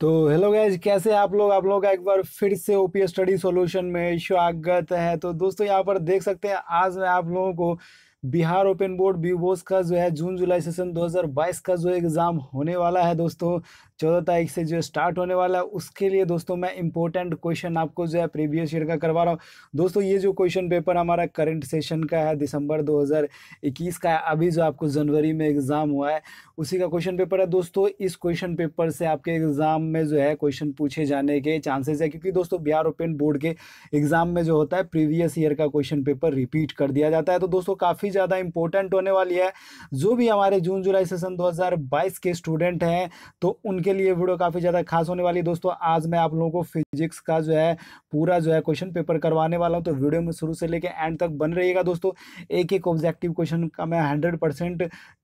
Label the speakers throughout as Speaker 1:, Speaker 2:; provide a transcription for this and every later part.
Speaker 1: तो hello guys कैसे आप लोग आप लोग का एक बार फिर से ओपी स्टडी सॉल्यूशन में स्वागत है तो दोस्तों यहाँ पर देख सकते हैं आज मैं आप लोगों को बिहार ओपन बोर्ड बोस का जो है जून जुलाई सेशन 2022 का जो एग्ज़ाम होने वाला है दोस्तों चौदह तारीख से जो स्टार्ट होने वाला है उसके लिए दोस्तों मैं इंपॉर्टेंट क्वेश्चन आपको जो है प्रीवियस ईयर का करवा रहा हूँ दोस्तों ये जो क्वेश्चन पेपर हमारा करंट सेशन का है दिसंबर 2021 का है अभी जो आपको जनवरी में एग्ज़ाम हुआ है उसी का क्वेश्चन पेपर है दोस्तों इस क्वेश्चन पेपर से आपके एग्ज़ाम में जो है क्वेश्चन पूछे जाने के चांसेज है क्योंकि दोस्तों बिहार ओपन बोर्ड के एग्ज़ाम में जो होता है प्रीवियस ईयर का क्वेश्चन पेपर रिपीट कर दिया जाता है तो दोस्तों काफ़ी काफ़ी ज़्यादा इंपॉर्टेंट होने वाली है जो भी हमारे जून जुलाई सेशन 2022 के स्टूडेंट हैं तो उनके लिए वीडियो काफ़ी ज़्यादा खास होने वाली है दोस्तों आज मैं आप लोगों को फिजिक्स का जो है पूरा जो है क्वेश्चन पेपर करवाने वाला हूँ तो वीडियो में शुरू से लेकर एंड तक बन रहिएगा दोस्तों एक एक ऑब्जेक्टिव क्वेश्चन का मैं हंड्रेड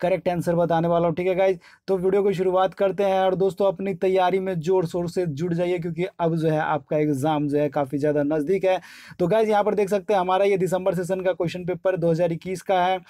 Speaker 1: करेक्ट आंसर बताने वाला हूँ ठीक है गाइज तो वीडियो की शुरुआत करते हैं और दोस्तों अपनी तैयारी में जोर शोर से जुड़ जाइए क्योंकि अब जो है आपका एग्जाम जो है काफ़ी ज़्यादा नज़दीक है तो गाइज यहाँ पर देख सकते हैं हमारा ये दिसंबर सेशन का क्वेश्चन पेपर 2021 का का है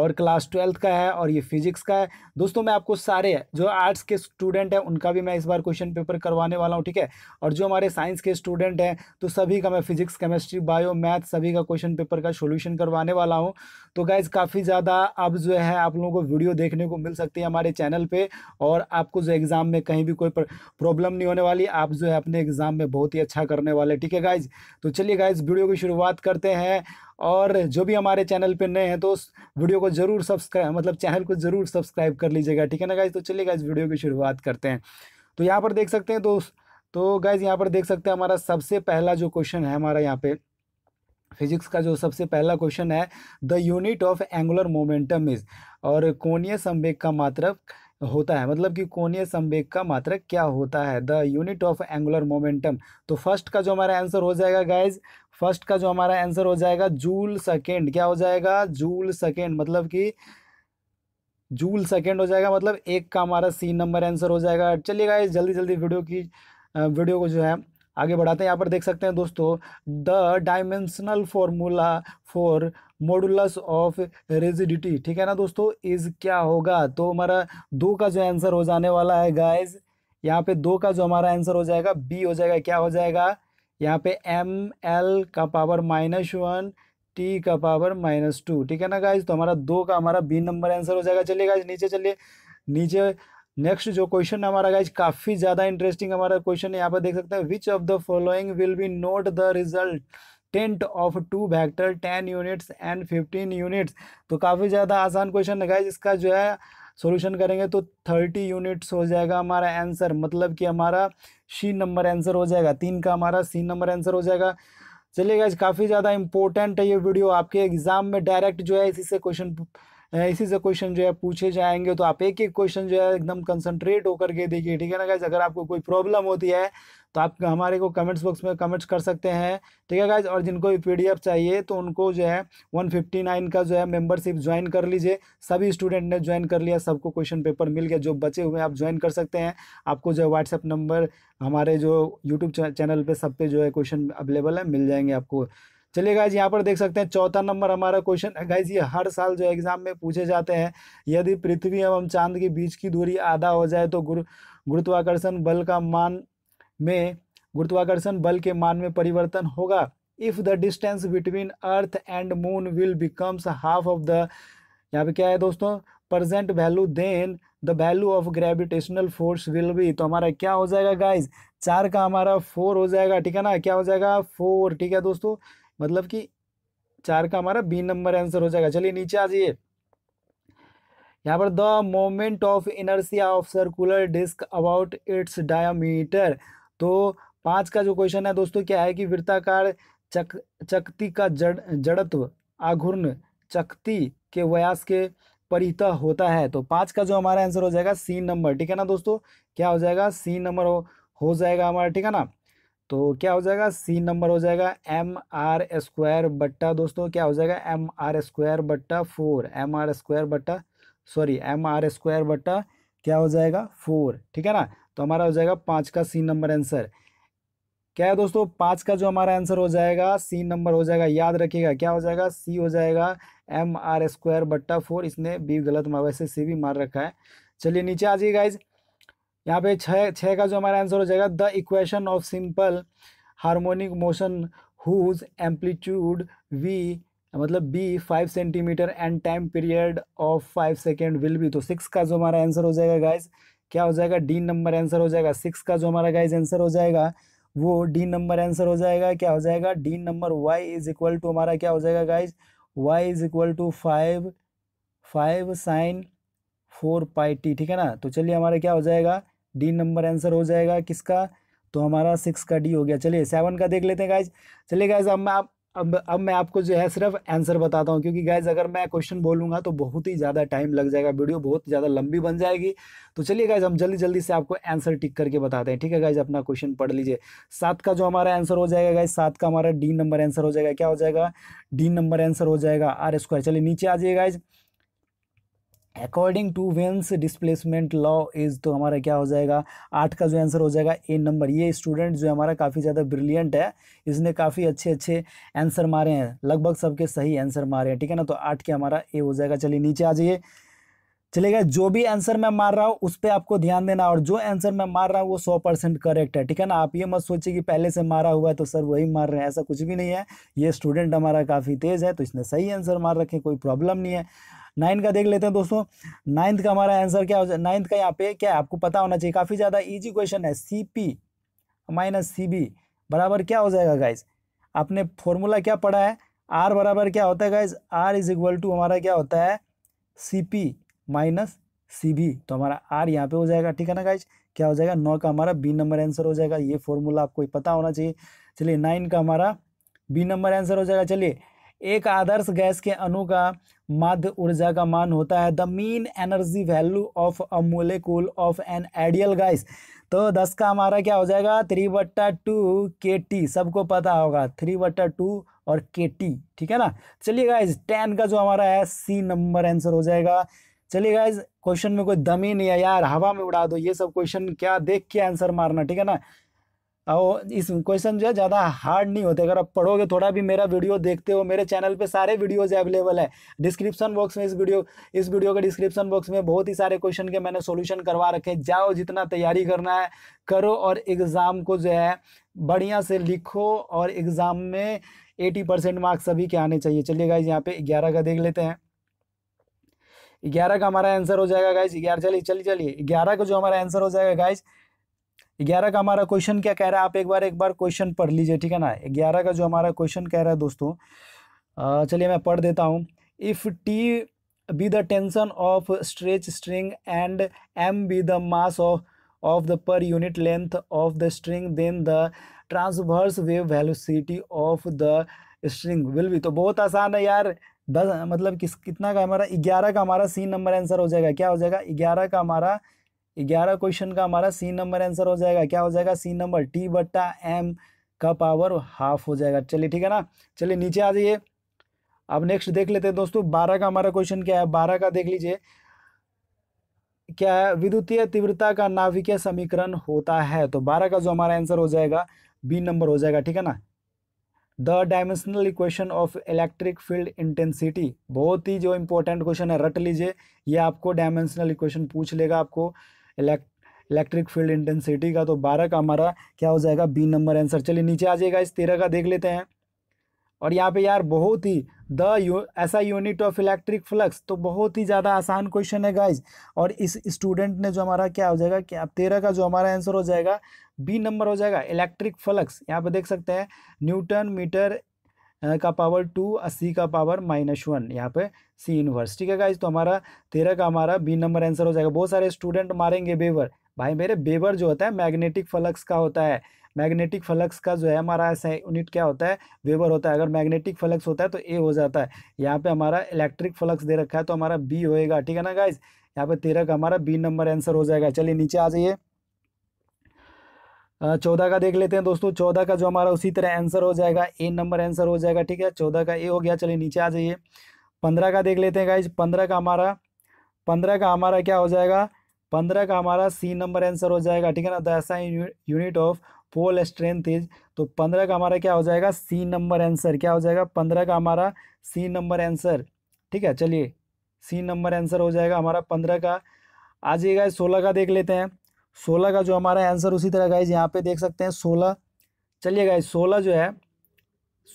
Speaker 1: और क्लास ट्वेल्थ का है और ये फिजिक्स का है दोस्तों मैं आपको सारे जो आर्ट्स के स्टूडेंट हैं उनका भी मैं इस बार क्वेश्चन पेपर करवाने वाला हूँ ठीक है और जो हमारे साइंस के स्टूडेंट हैं तो सभी का मैं फिजिक्स केमिस्ट्री बायो मैथ सभी का क्वेश्चन पेपर का सोल्यूशन करवाने वाला हूँ तो गाइज़ काफ़ी ज़्यादा अब जो है आप लोगों को वीडियो देखने को मिल सकती है हमारे चैनल पर और आपको जो एग्ज़ाम में कहीं भी कोई प्रॉब्लम नहीं होने वाली आप जो है अपने एग्ज़ाम में बहुत ही अच्छा करने वाले ठीक है गाइज़ तो चलिए गाइज़ वीडियो की शुरुआत करते हैं और जो भी हमारे चैनल पे नए हैं तो उस वीडियो को ज़रूर सब्सक्राइब मतलब चैनल को ज़रूर सब्सक्राइब कर लीजिएगा ठीक है ना गाइज तो चलिएगा इस वीडियो की शुरुआत करते हैं तो यहाँ पर देख सकते हैं दोस्त तो, तो गाइज यहाँ पर देख सकते हैं हमारा सबसे पहला जो क्वेश्चन है हमारा यहाँ पे फिजिक्स का जो सबसे पहला क्वेश्चन है the unit of angular momentum is और कोणीय संवेग का मात्रक होता है मतलब कि कोणीय संवेग का मात्रक क्या होता है the unit of angular momentum तो फर्स्ट का जो हमारा आंसर हो जाएगा गाइज फर्स्ट का जो हमारा आंसर हो जाएगा जूल सेकेंड क्या हो जाएगा जूल सेकेंड मतलब कि जूल सेकेंड हो जाएगा मतलब एक का हमारा सी नंबर आंसर हो जाएगा चलिए गाइस जल्दी जल्दी वीडियो की वीडियो को जो है आगे बढ़ाते हैं यहाँ पर देख सकते हैं दोस्तों the dimensional formula for modulus of rigidity ठीक है ना दोस्तों इज क्या होगा तो हमारा दो का जो आंसर हो जाने वाला है गाइज यहाँ पे दो का जो हमारा आंसर हो जाएगा बी हो जाएगा क्या हो जाएगा यहाँ पे एम एल का पावर माइनस वन टी का पावर माइनस टू ठीक है ना गाइज तो हमारा दो का हमारा बी नंबर आंसर हो जाएगा चलिए गाइज नीचे चलिए नीचे नेक्स्ट जो क्वेश्चन है हमारा गाइज काफ़ी ज़्यादा इंटरेस्टिंग हमारा क्वेश्चन यहाँ पर देख सकते हैं which of the following will be not the resultant of two vector ten units and fifteen units तो काफ़ी ज़्यादा आसान क्वेश्चन है गाइज इसका जो है सोल्यूशन करेंगे तो थर्टी यूनिट्स हो जाएगा हमारा आंसर मतलब कि हमारा सी नंबर आंसर हो जाएगा तीन का हमारा सी नंबर आंसर हो जाएगा चलिए गाइज काफ़ी ज़्यादा इंपॉर्टेंट है ये वीडियो आपके एग्जाम में डायरेक्ट जो है इसी से क्वेश्चन इसी से क्वेश्चन जो है पूछे जाएंगे तो आप एक एक क्वेश्चन जो है एकदम कंसंट्रेट होकर के देखिए ठीक है ना गाइज अगर आपको कोई प्रॉब्लम होती है तो आप हमारे को कमेंट्स बॉक्स में कमेंट्स कर सकते हैं ठीक है गाइज और जिनको भी पी चाहिए तो उनको जो है 159 का जो है मेंबरशिप ज्वाइन कर लीजिए सभी स्टूडेंट ने ज्वाइन कर लिया सबको क्वेश्चन पेपर मिल गया जो बचे हुए हैं आप ज्वाइन कर सकते हैं आपको जो है व्हाट्सएप नंबर हमारे जो यूट्यूब चैनल पर सब पे जो है क्वेश्चन अवेलेबल है मिल जाएंगे आपको चलिए गाइज यहाँ पर देख सकते हैं चौथा नंबर हमारा क्वेश्चन है गाइज ये हर साल जो एग्जाम में पूछे जाते हैं यदि पृथ्वी एवं चांद के बीच की दूरी आधा हो जाए तो गुरु गुरुत्वाकर्षण बल का मान में गुरुत्वाकर्षण बल के मान में परिवर्तन होगा if the distance between earth and moon will becomes half of the यहाँ पे क्या है दोस्तों present value then the value of gravitational force will भी तो हमारा क्या हो जाएगा गाइज चार का हमारा फोर हो जाएगा ठीक है ना क्या हो जाएगा फोर ठीक है दोस्तों मतलब कि चार का हमारा बी नंबर आंसर हो जाएगा चलिए नीचे आ जाइए यहाँ पर the moment of inertia of circular disc about its diameter तो पाँच का जो क्वेश्चन है दोस्तों क्या है कि वृत्ताकार चक चकती का जड़ जड़त्व आघूर्ण चकती के व्यास के परित होता है तो पाँच का जो हमारा आंसर हो जाएगा सी नंबर ठीक है ना दोस्तों क्या हो जाएगा सी नंबर हो, हो जाएगा हमारा ठीक है ना तो क्या हो जाएगा सी नंबर हो जाएगा एम आर स्क्वायर बट्टा दोस्तों क्या हो जाएगा एम आर स्क्वायर बट्टा फोर एम आर स्क्वायर बट्टा सॉरी एम आर स्क्वायर बट्टा क्या हो जाएगा फोर ठीक है ना तो हमारा हो जाएगा पाँच का सी नंबर आंसर क्या है दोस्तों पाँच का जो हमारा आंसर हो जाएगा सी नंबर हो जाएगा याद रखिएगा क्या हो जाएगा सी हो जाएगा एम आर स्क्वायर बट्टा फोर इसने बी गलत वैसे सी भी मार रखा है चलिए नीचे आ जाइएगा गाइज यहाँ पे छः छः का जो हमारा आंसर हो जाएगा the equation of simple harmonic motion whose amplitude V मतलब be five centimetre and time period of five second will be तो सिक्स का जो हमारा आंसर हो जाएगा गाइज क्या हो जाएगा डी नंबर आंसर हो जाएगा सिक्स का जो हमारा गाइज आंसर हो जाएगा वो डी नंबर आंसर हो जाएगा क्या हो जाएगा D number Y is equal to हमारा क्या हो जाएगा guys Y is equal to five five sine four pi T ठीक है ना तो चलिए हमारा क्या हो जाएगा डी नंबर आंसर हो जाएगा किसका तो हमारा सिक्स का डी हो गया चलिए सेवन का देख लेते हैं गाइज चलिए गाइज अब मैं आप अब अब मैं आपको जो है सिर्फ आंसर बताता हूँ क्योंकि गाइज अगर मैं क्वेश्चन बोलूँगा तो बहुत ही ज़्यादा टाइम लग जाएगा वीडियो बहुत ज़्यादा लंबी बन जाएगी तो चलिए गाइज हम जल्दी जल्दी से आपको आंसर टिक करके बताते हैं ठीक है गाइज अपना क्वेश्चन पढ़ लीजिए सात का जो हमारा आंसर हो जाएगा गाइज सात का हमारा डी नंबर आंसर हो जाएगा क्या हो जाएगा डी नंबर आंसर हो जाएगा आर स्क्वायर चलिए नीचे आ जाइए guys according to Wien's displacement law is तो हमारा क्या हो जाएगा आठ का जो आंसर हो जाएगा ए नंबर ये स्टूडेंट जो हमारा काफ़ी ज़्यादा ब्रिलियंट है इसने काफ़ी अच्छे अच्छे आंसर मारे हैं लगभग सबके सही आंसर मारे हैं ठीक है ना तो आठ के हमारा ए हो जाएगा चलिए नीचे आ जाइए चलेगा जो भी आंसर मैं मार रहा हूँ उस पर आपको ध्यान देना और जो आंसर मैं मार रहा हूँ वो सौ परसेंट करेक्ट है ठीक है ना आप ये मत सोचिए कि पहले से मारा हुआ है तो सर वही मार रहे हैं ऐसा कुछ भी नहीं है ये स्टूडेंट हमारा काफ़ी तेज़ है तो इसने सही आंसर मार रखे कोई प्रॉब्लम नहीं है नाइन का देख लेते हैं दोस्तों नाइन्थ का हमारा आंसर क्या हो जाए नाइन्थ का यहाँ पे क्या है आपको पता होना चाहिए काफ़ी ज़्यादा ईजी क्वेश्चन है C P minus C B बराबर क्या हो जाएगा गाइज आपने फॉर्मूला क्या पढ़ा है आर बराबर क्या होता है guys R is equal to हमारा क्या होता है C P minus C B तो हमारा आर यहाँ पे हो जाएगा ठीक है ना गाइज क्या हो जाएगा नौ का हमारा बी नंबर आंसर हो जाएगा ये फॉर्मूला आपको पता होना चाहिए चलिए नाइन का हमारा बी नंबर आंसर हो जाएगा चलिए एक आदर्श गैस के अणु का माध्य ऊर्जा का मान होता है the mean energy value of a molecule of an ideal gas तो दस का हमारा क्या हो जाएगा थ्री बट्टा टू के टी सबको पता होगा थ्री बट्टा टू और के टी ठीक है ना चलिए गाइज टेन का जो हमारा है सी नंबर आंसर हो जाएगा चलिए गाइज क्वेश्चन में कोई दम ही नहीं है यार हवा में उड़ा दो ये सब क्वेश्चन क्या देख के आंसर मारना ठीक है ना और इस क्वेश्चन जो है ज़्यादा हार्ड नहीं होते अगर आप पढ़ोगे थोड़ा भी मेरा वीडियो देखते हो मेरे चैनल पे सारे वीडियोस अवेलेबल है डिस्क्रिप्शन बॉक्स में इस वीडियो इस वीडियो के डिस्क्रिप्शन बॉक्स में बहुत ही सारे क्वेश्चन के मैंने सॉल्यूशन करवा रखे हैं जाओ जितना तैयारी करना है करो और एग्ज़ाम को जो है बढ़िया से लिखो और एग्ज़ाम में एटी परसेंट मार्क्स सभी के आने चाहिए चलिए गाइज यहाँ पे ग्यारह का देख लेते हैं ग्यारह का हमारा आंसर हो जाएगा गाइज ग्यारह चलिए चलिए चलिए ग्यारह का जो हमारा आंसर हो जाएगा गाइज ग्यारह का हमारा क्वेश्चन क्या कह रहा है आप एक बार एक बार क्वेश्चन पढ़ लीजिए ठीक है ना ग्यारह का जो हमारा क्वेश्चन कह रहा है दोस्तों चलिए मैं पढ़ देता हूँ if T be the tension of stretch string and M be the mass of of the per unit length of the string then the transverse wave velocity of the string will be तो बहुत आसान है यार दस मतलब किस कितना का हमारा ग्यारह का हमारा सी नंबर आंसर हो जाएगा क्या हो जाएगा ग्यारह का हमारा ग्यारह क्वेश्चन का हमारा सी नंबर आंसर हो जाएगा क्या हो जाएगा सी नंबर टी बट्टा एम का पावर हाफ हो जाएगा चलिए ठीक है ना चलिए नीचे आ जाइए अब नेक्स्ट देख लेते हैं दोस्तों बारह का हमारा क्वेश्चन क्या है बारह का देख लीजिए क्या है विद्युतीय तीव्रता का नाभिकीय समीकरण होता है तो बारह का जो हमारा आंसर हो जाएगा बी नंबर हो जाएगा ठीक है ना the dimensional equation of electric field intensity बहुत ही जो इंपॉर्टेंट क्वेश्चन है रट लीजिए ये आपको डायमेंशनल इक्वेशन पूछ लेगा आपको इलेक्ट इलेक्ट्रिक फील्ड इंटेंसिटी का तो बारह का हमारा क्या हो जाएगा बी नंबर आंसर चलिए नीचे आ जाएगा इस तेरह का देख लेते हैं और यहाँ पे यार बहुत ही द यू, SI unit of electric flux तो बहुत ही ज़्यादा आसान क्वेश्चन है गाइज और इस स्टूडेंट ने जो हमारा क्या हो जाएगा क्या तेरह का जो हमारा आंसर हो जाएगा बी नंबर हो जाएगा इलेक्ट्रिक फ्लक्स यहाँ पे देख सकते हैं न्यूटन मीटर का पावर टू और सी का पावर माइनस वन यहाँ पे सी इनवर्स ठीक है गाइज तो हमारा तेरह का हमारा बी नंबर आंसर हो जाएगा बहुत सारे स्टूडेंट मारेंगे बेवर भाई मेरे बेवर जो होता है मैग्नेटिक फ्लक्स का होता है मैग्नेटिक फ्लक्स का जो है हमारा यूनिट क्या होता है वेवर होता है अगर मैग्नेटिक फ्लक्स होता है तो ए हो जाता है यहाँ पे हमारा इलेक्ट्रिक फ्लक्स दे रखा है तो हमारा बी होएगा ठीक है ना गाइज यहाँ पे तेरह का हमारा बी नंबर आंसर हो जाएगा चलिए नीचे आ जाइए चौदह का देख लेते हैं दोस्तों चौदह का जो हमारा उसी तरह आंसर हो जाएगा ए नंबर आंसर हो जाएगा ठीक है चौदह का ए हो गया चलिए नीचे आ जाइए पंद्रह का देख लेते हैं गाइज पंद्रह का हमारा पंद्रह का हमारा क्या हो जाएगा पंद्रह का हमारा सी नंबर आंसर हो जाएगा ठीक है ना the unit of pole strength is तो पंद्रह का हमारा क्या हो जाएगा सी नंबर आंसर क्या हो जाएगा पंद्रह का हमारा सी नंबर आंसर ठीक है चलिए सी नंबर आंसर हो जाएगा हमारा पंद्रह का आ जाइएगा सोलह का देख लेते हैं सोलह का जो हमारा आंसर उसी तरह गाइज यहाँ पे देख सकते हैं सोलह चलिए गाइज सोलह जो है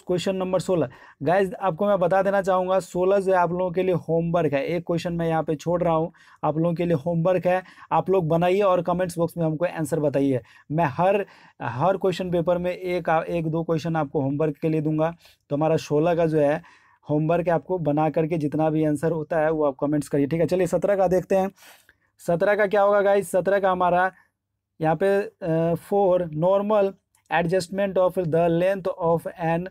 Speaker 1: क्वेश्चन नंबर सोलह गाइज आपको मैं बता देना चाहूँगा सोलह जो है आप लोगों के लिए होमवर्क है एक क्वेश्चन मैं यहाँ पे छोड़ रहा हूँ आप लोगों के लिए होमवर्क है आप लोग बनाइए और कमेंट्स बॉक्स में हमको आंसर बताइए मैं हर हर क्वेश्चन पेपर में एक एक दो क्वेश्चन आपको होमवर्क के लिए दूंगा तो हमारा सोलह का जो है होमवर्क आपको बना करके जितना भी आंसर होता है वो आप कमेंट्स करिए ठीक है चलिए सत्रह का देखते हैं सत्रह का क्या होगा गाइस सत्रह का हमारा यहाँ पे for normal adjustment of the length of an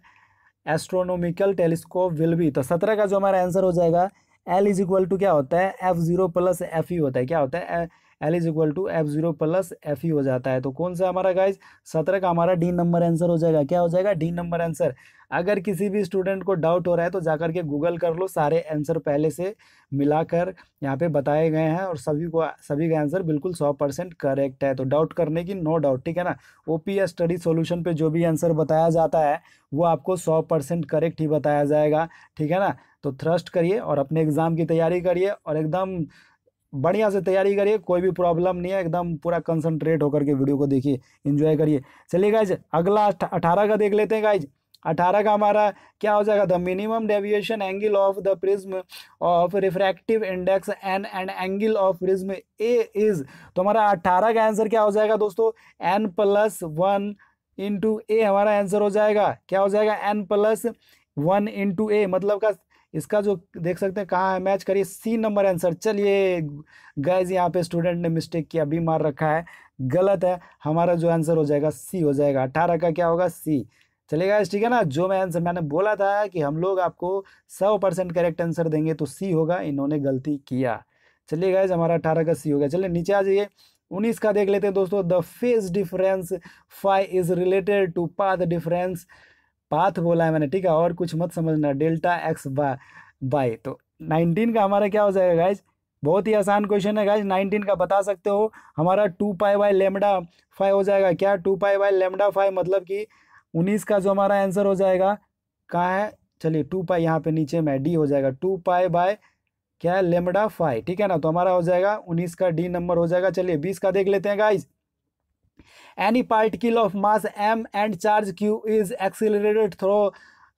Speaker 1: astronomical telescope will be तो सत्रह का जो हमारा आंसर हो जाएगा एल इज इक्वल टू क्या होता है F zero plus F E होता है क्या होता है L is equal to F zero plus F E हो जाता है तो कौन सा हमारा गाइज सत्रह का हमारा डी नंबर आंसर हो जाएगा क्या हो जाएगा डी नंबर आंसर अगर किसी भी स्टूडेंट को डाउट हो रहा है तो जाकर के गूगल कर लो सारे आंसर पहले से मिलाकर यहाँ पे बताए गए हैं और सभी को सभी का आंसर बिल्कुल सौ परसेंट करेक्ट है तो डाउट करने की नो डाउट ठीक है ना O P S study solution पे जो भी आंसर बताया जाता है वो आपको सौ परसेंट करेक्ट ही बताया जाएगा ठीक है ना तो थ्रस्ट करिए और अपने एग्ज़ाम की तैयारी करिए और एकदम बढ़िया से तैयारी करिए कोई भी प्रॉब्लम नहीं है एकदम पूरा कंसंट्रेट होकर के वीडियो को देखिए इंजॉय करिए चलिए गाइज अगला अठारह का देख लेते हैं गाइज अठारह का हमारा क्या हो जाएगा the minimum deviation angle of the prism of refractive index N and angle of prism A is तो हमारा अठारह का आंसर क्या हो जाएगा दोस्तों N plus one into A हमारा आंसर हो जाएगा क्या हो जाएगा N plus one into A मतलब का इसका जो देख सकते हैं कहाँ है मैच करिए सी नंबर आंसर चलिए गैज यहाँ पे स्टूडेंट ने मिस्टेक किया बी मार रखा है गलत है हमारा जो आंसर हो जाएगा सी हो जाएगा अठारह का क्या होगा सी चलेगा ठीक है ना जो मैं आंसर मैंने बोला था कि हम लोग आपको सौ परसेंट करेक्ट आंसर देंगे तो सी होगा इन्होंने गलती किया चलिए गाइज हमारा अठारह का सी हो गया चलिए नीचे आ जाइए उन्नीस का देख लेते हैं दोस्तों the phase difference five is related to path difference path बोला है मैंने ठीक है और कुछ मत समझना डेल्टा एक्स बा बाय तो नाइनटीन का हमारा क्या हो जाएगा गाइज बहुत ही आसान क्वेश्चन है गाइज नाइनटीन का बता सकते हो हमारा two pi by lambda five हो जाएगा क्या two pi by lambda five मतलब कि उन्नीस का जो हमारा आंसर हो जाएगा कहाँ है चलिए टू पाई यहाँ पे नीचे में डी हो जाएगा टू पाई बाय क्या है लेमडा फाइव ठीक है ना तो हमारा हो जाएगा उन्नीस का डी नंबर हो जाएगा चलिए बीस का देख लेते हैं guys any particle of mass m and charge q is accelerated through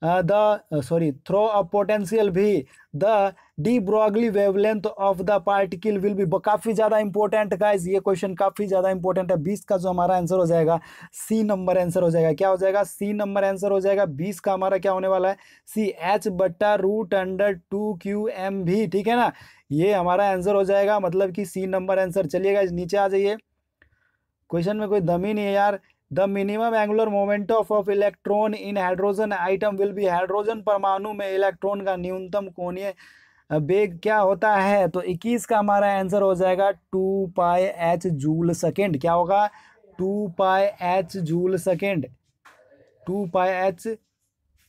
Speaker 1: uh, the uh, sorry through a potential v the de Broglie wavelength of the particle will be काफ़ी ज़्यादा इंपॉर्टेंट गाइज ये question काफ़ी ज़्यादा important है बीस का जो हमारा आंसर हो जाएगा सी नंबर आंसर हो जाएगा क्या हो जाएगा सी नंबर आंसर हो जाएगा बीस का हमारा क्या होने वाला है सी एच बट्टा root under two Q M भी ठीक है ना ये हमारा आंसर हो जाएगा मतलब कि सी नंबर आंसर चलिएगा नीचे आ जाइए क्वेश्चन में कोई दम ही नहीं है यार the minimum angular moment of electron in hydrogen atom will be hydrogen परमाणु में इलेक्ट्रॉन का न्यूनतम कोणीय वेग क्या होता है तो 21 का हमारा आंसर हो जाएगा two pi H joule second क्या होगा two pi H joule second two pi H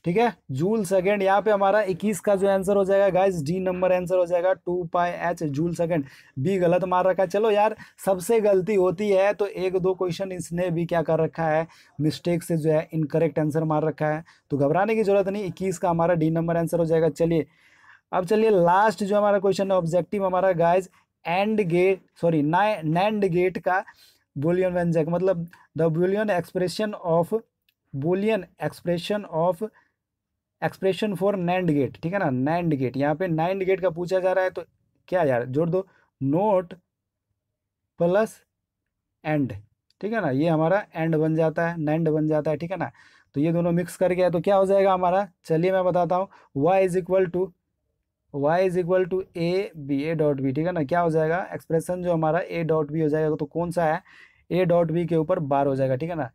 Speaker 1: ठीक है जूल सेकेंड यहाँ पे हमारा इक्कीस का जो आंसर हो जाएगा गाइज डी नंबर आंसर हो जाएगा two pi H joule second B गलत मार रखा है चलो यार सबसे गलती होती है तो एक दो क्वेश्चन इसने भी क्या कर रखा है मिस्टेक से जो है इनकरेक्ट आंसर मार रखा है तो घबराने की जरूरत नहीं इक्कीस का हमारा डी नंबर आंसर हो जाएगा चलिए अब चलिए लास्ट जो हमारा क्वेश्चन है ऑब्जेक्टिव हमारा guys and gate sorry NAND gate का बोलियन व्यंजक मतलब the Boolean expression of Boolean expression of expression for NAND gate ठीक है ना नैंड गेट यहाँ पे नाइन्ड गेट का पूछा जा रहा है तो क्या यार जोड़ दो नोट प्लस एंड ठीक है ना ये हमारा एंड बन जाता है नैंड बन जाता है ठीक है ना तो ये दोनों मिक्स कर गया तो क्या हो जाएगा हमारा चलिए मैं बताता हूँ Y is equal to Y is equal to A B A dot B ठीक है ना क्या हो जाएगा एक्सप्रेशन जो हमारा ए डॉट बी हो जाएगा तो कौन सा है ए डॉट बी के ऊपर बार हो जाएगा ठीक है ना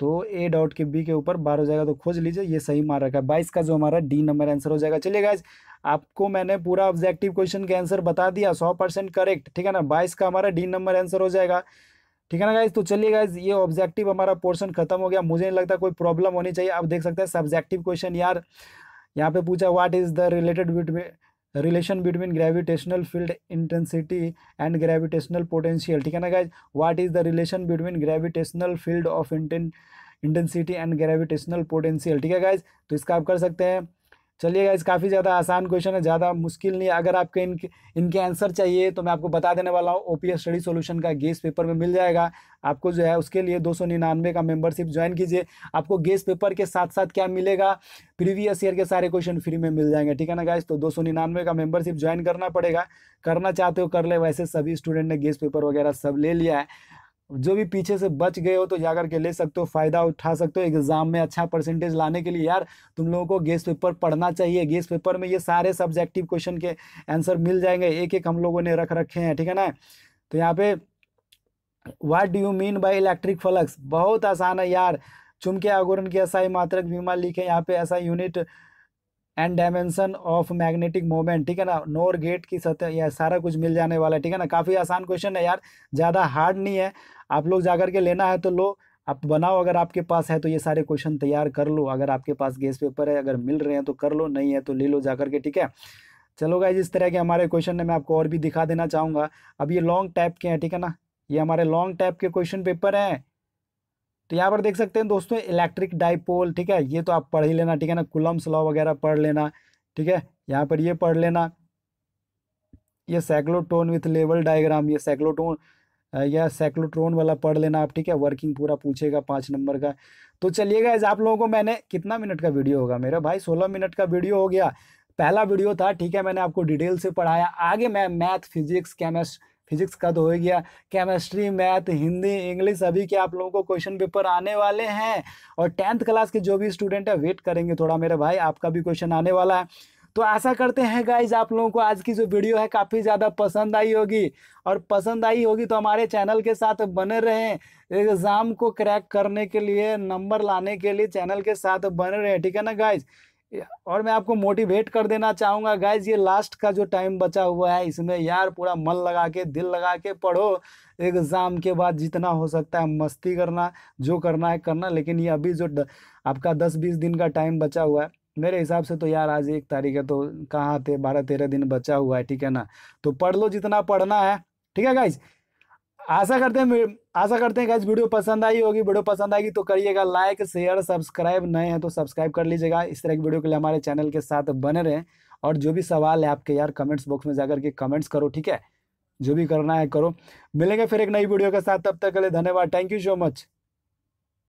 Speaker 1: तो ए डॉट के बी के ऊपर बार हो जाएगा तो खोज लीजिए ये सही मार रखा है बाईस का जो हमारा डी नंबर आंसर हो जाएगा चलिए गाइज आपको मैंने पूरा ऑब्जेक्टिव क्वेश्चन के आंसर बता दिया सौ परसेंट करेक्ट ठीक है ना बाईस का हमारा डी नंबर आंसर हो जाएगा ठीक है ना गाइज तो चलिए गाइज ये ऑब्जेक्टिव हमारा पोर्सन खत्म हो गया मुझे नहीं लगता कोई प्रॉब्लम होनी चाहिए आप देख सकते हैं सब्जेक्टिव क्वेश्चन यार यहाँ पे पूछा what is the related between relation between gravitational field intensity and gravitational potential ठीक है ना guys what is the relation between gravitational field of intensity and gravitational potential ठीक है गाइज तो इसका आप कर सकते हैं चलिए गाइज काफ़ी ज़्यादा आसान क्वेश्चन है ज़्यादा मुश्किल नहीं है अगर आपके इनके इनके आंसर चाहिए तो मैं आपको बता देने वाला हूँ O P S study solution का गेस पेपर में मिल जाएगा आपको जो है उसके लिए दो सौ निन्यानवे का मेंबरशिप ज्वाइन कीजिए आपको गेस पेपर के साथ साथ क्या मिलेगा प्रीवियस ईयर के सारे क्वेश्चन फ्री में मिल जाएंगे ठीक है ना गाइज तो दो सौ निन्यानवे का मेंबरशिप ज्वाइन करना पड़ेगा करना चाहते हो कर ले वैसे सभी स्टूडेंट ने गेस पेपर वगैरह सब ले लिया है जो भी पीछे से बच गए हो तो जाकर के ले सकते हो फ़ायदा उठा सकते हो एग्ज़ाम में अच्छा परसेंटेज लाने के लिए यार तुम लोगों को गेस्ट पेपर पढ़ना चाहिए गेस्ट पेपर में ये सारे सब्जेक्टिव क्वेश्चन के आंसर मिल जाएंगे एक एक हम लोगों ने रख रखे हैं ठीक है ना तो यहाँ पे what do you mean by electric flux बहुत आसान है यार चुमके आगोरन की ऐसा ही मात्रक बीमा लिखे यहाँ पे SI unit and dimension of magnetic moment ठीक है ना नोर गेट की सतह यह सारा कुछ मिल जाने वाला है ठीक है ना काफ़ी आसान क्वेश्चन है यार ज़्यादा हार्ड नहीं है आप लोग जा के लेना है तो लो आप बनाओ अगर आपके पास है तो ये सारे क्वेश्चन तैयार कर लो अगर आपके पास गेस पेपर है अगर मिल रहे हैं तो कर लो नहीं है तो ले लो जा के ठीक है चलो गाइज इस तरह के हमारे क्वेश्चन है मैं आपको और भी दिखा देना चाहूँगा अब ये लॉन्ग टाइप के हैं ठीक है ना ये हमारे लॉन्ग टाइप के क्वेश्चन पेपर हैं तो यहाँ पर देख सकते हैं दोस्तों इलेक्ट्रिक डाइपोल ठीक है ये तो आप पढ़ ही लेना ठीक है ना कुलम स्लॉ वगैरह पढ़ लेना ठीक है यहाँ पर ये पढ़ लेना ये सैक्लोटोन विथ लेवल डायग्राम ये सैक्लोटोन या सैक्लोट्रोन वाला पढ़ लेना आप ठीक है वर्किंग पूरा पूछेगा पाँच नंबर का तो चलिएगा इस आप लोगों को मैंने कितना मिनट का वीडियो होगा मेरा भाई सोलह मिनट का वीडियो हो गया पहला वीडियो था ठीक है मैंने आपको डिटेल से पढ़ाया आगे मैं मैथ फिजिक्स केमेस्ट फिजिक्स का तो हो गया केमिस्ट्री मैथ हिंदी इंग्लिश अभी के आप लोगों को क्वेश्चन पेपर आने वाले हैं और टेंथ क्लास के जो भी स्टूडेंट है वेट करेंगे थोड़ा मेरे भाई आपका भी क्वेश्चन आने वाला है तो आशा करते हैं गाइज आप लोगों को आज की जो वीडियो है काफ़ी ज़्यादा पसंद आई होगी और पसंद आई होगी तो हमारे चैनल के साथ बने रहें एग्ज़ाम को क्रैक करने के लिए नंबर लाने के लिए चैनल के साथ बने रहें ठीक है ना गाइज और मैं आपको मोटिवेट कर देना चाहूँगा गाइज ये लास्ट का जो टाइम बचा हुआ है इसमें यार पूरा मन लगा के दिल लगा के पढ़ो एग्ज़ाम के बाद जितना हो सकता है मस्ती करना जो करना है करना लेकिन ये अभी जो आपका दस बीस दिन का टाइम बचा हुआ है मेरे हिसाब से तो यार आज एक तारीख है तो कहाँ थे बारह तेरह दिन बचा हुआ है ठीक है ना तो पढ़ लो जितना पढ़ना है ठीक है गाइज आशा करते हैं आशा करते हैं गाइज वीडियो पसंद आई होगी वीडियो पसंद आएगी तो करिएगा लाइक शेयर सब्सक्राइब नए हैं तो सब्सक्राइब कर लीजिएगा इस तरह की वीडियो के लिए हमारे चैनल के साथ बने रहें और जो भी सवाल है आपके यार कमेंट्स बॉक्स में जाकर के कमेंट्स करो ठीक है जो भी करना है करो मिलेंगे फिर एक नई वीडियो के साथ तब तक के लिए धन्यवाद थैंक यू सो मच